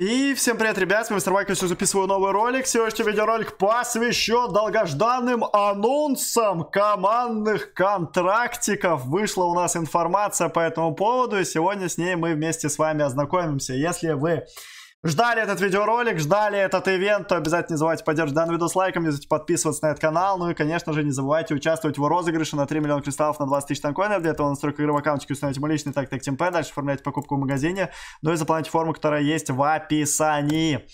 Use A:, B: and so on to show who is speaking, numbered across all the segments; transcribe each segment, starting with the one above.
A: И всем привет, ребят, с вами Мистер Майкл, все записываю новый ролик. Сегодняшний видеоролик посвящен долгожданным анонсам командных контрактиков. Вышла у нас информация по этому поводу, и сегодня с ней мы вместе с вами ознакомимся. Если вы ждали этот видеоролик, ждали этот ивент, то обязательно не забывайте поддерживать данный видос лайком, не забывайте подписываться на этот канал, ну и, конечно же, не забывайте участвовать в розыгрыше на 3 миллиона кристаллов на 20 тысяч танкоинов, для этого настройка игры в аккаунтике установите мой личный так так темпе, дальше оформлять покупку в магазине, ну и заполнять форму, которая есть в описании.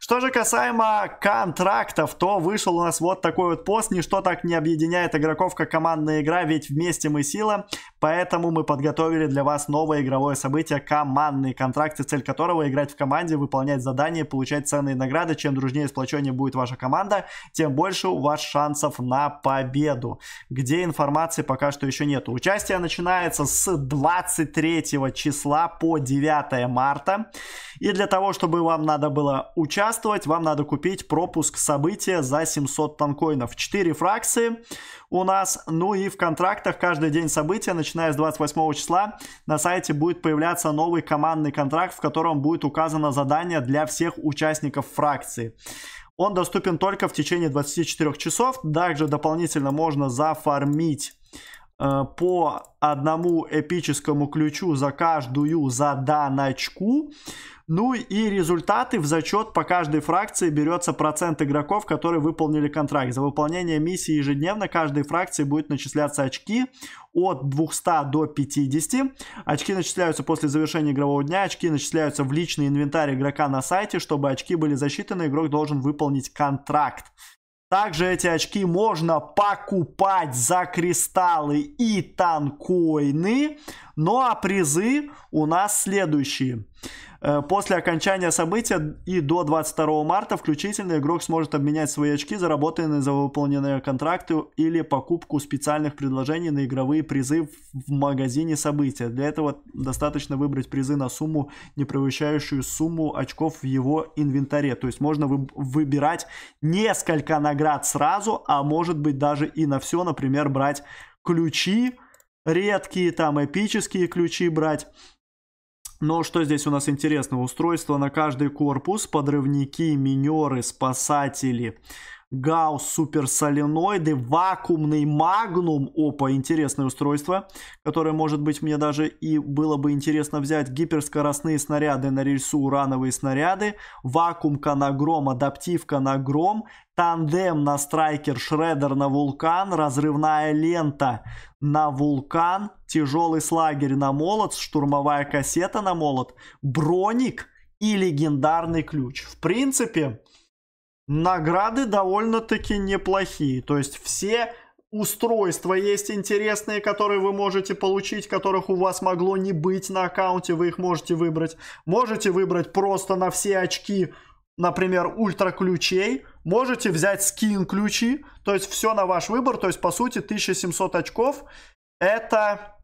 A: Что же касаемо контрактов, то вышел у нас вот такой вот пост. Ничто так не объединяет игроков, как командная игра, ведь вместе мы сила. Поэтому мы подготовили для вас новое игровое событие «Командные контракты», цель которого играть в команде, выполнять задания, получать ценные награды. Чем дружнее и сплоченнее будет ваша команда, тем больше у вас шансов на победу. Где информации пока что еще нет. Участие начинается с 23 числа по 9 марта. И для того, чтобы вам надо было участвовать, вам надо купить пропуск события за 700 танкоинов. 4 фракции у нас, ну и в контрактах каждый день события, начиная с 28 числа, на сайте будет появляться новый командный контракт, в котором будет указано задание для всех участников фракции. Он доступен только в течение 24 часов. Также дополнительно можно зафармить Э, по одному эпическому ключу за каждую заданочку. Ну и результаты в зачет по каждой фракции берется процент игроков, которые выполнили контракт. За выполнение миссии ежедневно каждой фракции будет начисляться очки от 200 до 50. Очки начисляются после завершения игрового дня, очки начисляются в личный инвентарь игрока на сайте. Чтобы очки были засчитаны, игрок должен выполнить контракт. Также эти очки можно покупать за кристаллы и танкоины. Ну а призы у нас следующие. Э, после окончания события и до 22 марта включительно игрок сможет обменять свои очки, заработанные за выполненные контракты или покупку специальных предложений на игровые призы в магазине события. Для этого достаточно выбрать призы на сумму, не превышающую сумму очков в его инвентаре. То есть можно вы- выбирать несколько наград сразу, а может быть даже и на все, например, брать ключи, редкие, там эпические ключи брать, но что здесь у нас интересного? Устройство на каждый корпус, подрывники, минеры, спасатели, Гаусс суперсоленоиды, вакуумный магнум. Опа, интересное устройство, которое, может быть, мне даже и было бы интересно взять. Гиперскоростные снаряды на рельсу, урановые снаряды, вакуумка на гром, адаптивка на гром, тандем на страйкер, шредер на вулкан, разрывная лента на вулкан, тяжелый слагерь на молот, штурмовая кассета на молот, броник и легендарный ключ. В принципе, награды довольно-таки неплохие. То есть все устройства есть интересные, которые вы можете получить, которых у вас могло не быть на аккаунте, вы их можете выбрать. Можете выбрать просто на все очки, например, ультра ключей. Можете взять скин ключи, то есть все на ваш выбор. То есть, по сути, 1700 очков это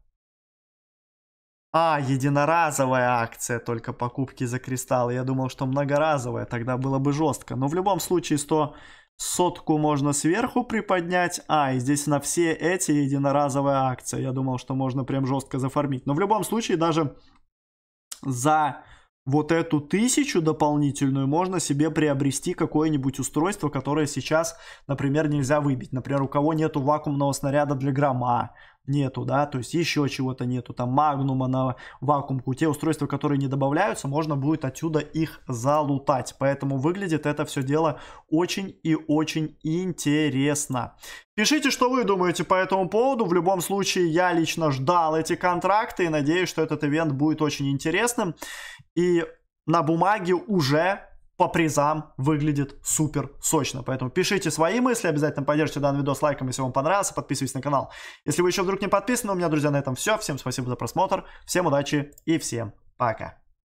A: а, единоразовая акция, только покупки за кристаллы. Я думал, что многоразовая, тогда было бы жестко. Но в любом случае 100 сотку можно сверху приподнять. А, и здесь на все эти единоразовая акция. Я думал, что можно прям жестко зафармить. Но в любом случае даже за вот эту тысячу дополнительную можно себе приобрести какое-нибудь устройство, которое сейчас, например, нельзя выбить. Например, у кого нету вакуумного снаряда для грома, нету, да, то есть еще чего-то нету, там магнума на вакуумку, те устройства, которые не добавляются, можно будет отсюда их залутать, поэтому выглядит это все дело очень и очень интересно. Пишите, что вы думаете по этому поводу. В любом случае, я лично ждал эти контракты и надеюсь, что этот ивент будет очень интересным. И на бумаге уже по призам выглядит супер сочно. Поэтому пишите свои мысли, обязательно поддержите данный видос лайком, если вам понравился, подписывайтесь на канал. Если вы еще вдруг не подписаны, у меня, друзья, на этом все. Всем спасибо за просмотр, всем удачи и всем пока.